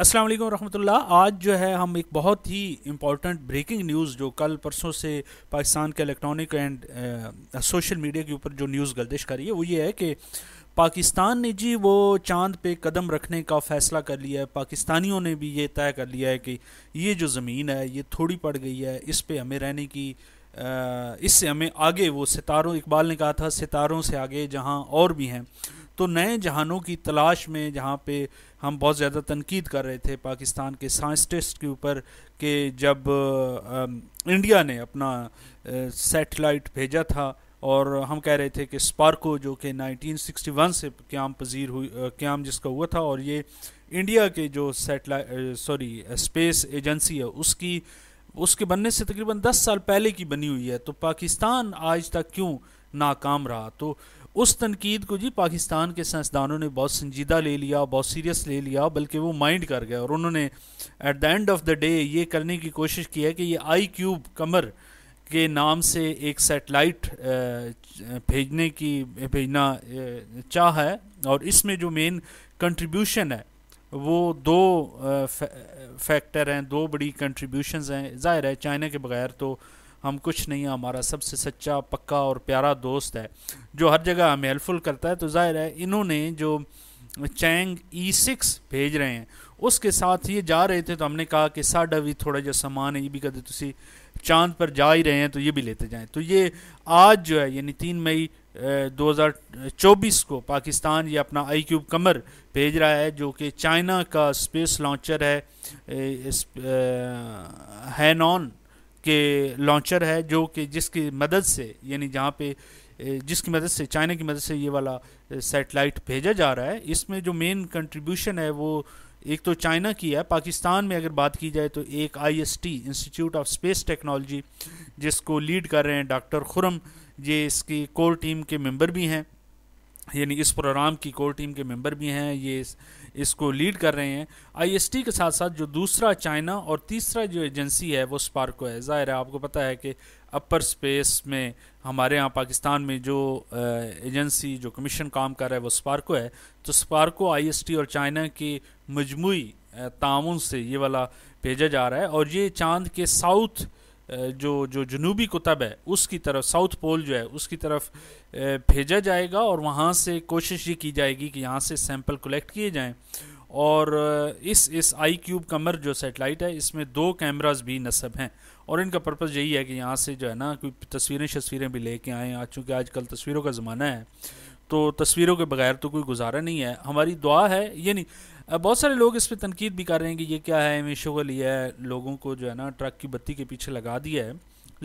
अस्सलाम वालेकुम रहमतुल्लाह आज जो है हम एक बहुत ही इम्पॉर्टेंट ब्रेकिंग न्यूज़ जो कल परसों से पाकिस्तान के इलेक्ट्रॉनिक एंड सोशल मीडिया के ऊपर जो न्यूज़ गर्दिश करी है वो ये है कि पाकिस्तान ने जी वो चांद पे कदम रखने का फ़ैसला कर लिया है पाकिस्तानियों ने भी ये तय कर लिया है कि ये जो ज़मीन है ये थोड़ी पड़ गई है इस पर हमें रहने की इससे हमें आगे वो सितारों इकबाल ने कहा था सितारों से आगे जहाँ और भी हैं तो नए जहानों की तलाश में जहाँ पे हम बहुत ज़्यादा तनकीद कर रहे थे पाकिस्तान के साइंटिस्ट के ऊपर कि जब इंडिया ने अपना सैटेलाइट भेजा था और हम कह रहे थे कि स्पार्को जो कि 1961 से क्याम पजीर हुई क्याम जिसका हुआ था और ये इंडिया के जो सेटेलाइट सॉरी स्पेस एजेंसी है उसकी उसके बनने से तकरीबन दस साल पहले की बनी हुई है तो पाकिस्तान आज तक क्यों नाकाम रहा तो उस तनकीद को जी पाकिस्तान के साइंसदानों ने बहुत संजीदा ले लिया बहुत सीरियस ले लिया बल्कि वो माइंड कर गए और उन्होंने at the end of the day ये करने की कोशिश की है कि ये आई क्यूब कमर के नाम से एक सेटेलाइट भेजने की भेजना चाह है और इसमें जो मेन कंट्रीब्यूशन है वो दो फैक्टर हैं दो बड़ी कंट्रीब्यूशंस हैं ज़ाहिर है चाइना के बगैर तो हम कुछ नहीं हैं हमारा सबसे सच्चा पक्का और प्यारा दोस्त है जो हर जगह हमें हेल्पफुल करता है तो ज़ाहिर है इन्होंने जो चैंग ई सिक्स भेज रहे हैं उसके साथ ये जा रहे थे तो हमने कहा कि साढ़ा भी थोड़ा जो सामान है ये भी कहते तुम चांद पर जा ही रहे हैं तो ये भी लेते जाएं तो ये आज जो है यानी तीन मई 2024 को पाकिस्तान ये अपना आई क्यूब कमर भेज रहा है जो कि चाइना का स्पेस लॉन्चर है हैनॉन के लॉन्चर है जो कि जिसकी मदद से यानी जहाँ पे जिसकी मदद से चाइना की मदद से ये वाला सेटेलाइट भेजा जा रहा है इसमें जो मेन कंट्रीब्यूशन है वो एक तो चाइना की है पाकिस्तान में अगर बात की जाए तो एक IST institute of space technology जिसको लीड कर रहे हैं डॉक्टर खुरम ये इसकी कोर टीम के मेंबर भी हैं यानी इस प्रोग्राम की कोर टीम के मेंबर भी हैं ये इस, इसको लीड कर रहे हैं आईएसटी के साथ साथ जो दूसरा चाइना और तीसरा जो एजेंसी है वो स्पार्को है ज़ाहिर है आपको पता है कि अपर स्पेस में हमारे यहाँ पाकिस्तान में जो एजेंसी जो कमीशन काम कर रहा है वो स्पार्को है तो स्पार्को आईएसटी और चाइना की मजमू ताउन से ये वाला भेजा जा रहा है और ये चांद के साउथ जो जो जनूबी कुतब है उसकी तरफ साउथ पोल जो है उसकी तरफ भेजा जाएगा और वहाँ से कोशिश ये की जाएगी कि यहाँ से सैंपल कलेक्ट किए जाएँ और इस इस आई क्यूब कमर जो सेटेलाइट है इसमें दो कैमराज भी नस्ब हैं और इनका पर्पज़ यही है कि यहाँ से जो है ना कोई तस्वीरें शस्वीरें भी लेके आएँ आज चूँकि आजकल तस्वीरों का ज़माना है तो तस्वीरों के बगैर तो कोई गुजारा नहीं है हमारी दुआ है ये नहीं बहुत सारे लोग इस पर तनकीद भी कर रहे हैं कि ये क्या है हमें शगल ये है लोगों को जो है ना ट्रक की बत्ती के पीछे लगा दिया है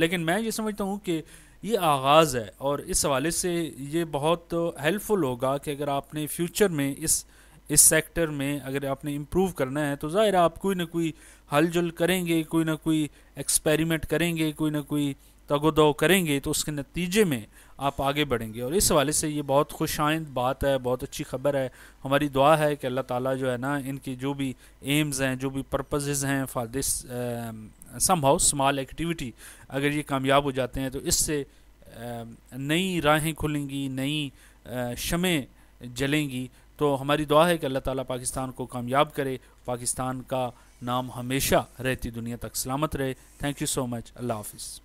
लेकिन मैं ये समझता हूँ कि ये आगाज़ है और इस हवाले से ये बहुत हेल्पफुल होगा कि अगर आपने फ्यूचर में इस इस सेक्टर में अगर आपने इम्प्रूव करना है तो ज़ाहिर आप कोई ना कोई हलजुल करेंगे कोई ना कोई एक्सपेरिमेंट करेंगे कोई ना कोई तगोद करेंगे तो उसके नतीजे में आप आगे बढ़ेंगे और इस हवाले से ये बहुत आइंद बात है बहुत अच्छी खबर है हमारी दुआ है कि अल्लाह ताला जो है ना इनके जो भी एम्स हैं जो भी पर्पज़ेज़ हैं for this somehow small activity अगर ये कामयाब हो जाते हैं तो इससे um, नई राहें खुलेंगी नई uh, शमें जलेंगी तो हमारी दुआ है कि अल्लाह ताला पाकिस्तान को कामयाब करे पाकिस्तान का नाम हमेशा रहती दुनिया तक सलामत रहे थैंक यू सो मच अल्लाह हाफिज़